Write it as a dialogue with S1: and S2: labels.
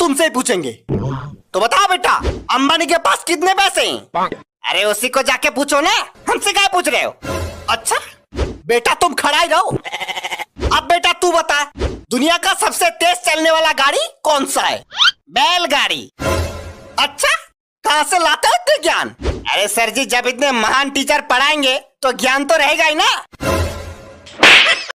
S1: तुमसे पूछेंगे
S2: तो
S1: बताओ बेटा अंबानी के पास कितने पैसे हैं? अरे उसी को जाके पूछो ना हमसे क्या पूछ रहे हो अच्छा बेटा तुम खड़ा ही रहो अब बेटा तू बता दुनिया का सबसे तेज चलने वाला गाड़ी कौन सा है बैलगाड़ी अच्छा कहाँ से लाते हो ज्ञान अरे सर जी जब इतने महान टीचर पढ़ाएंगे तो ज्ञान तो रहेगा ही ना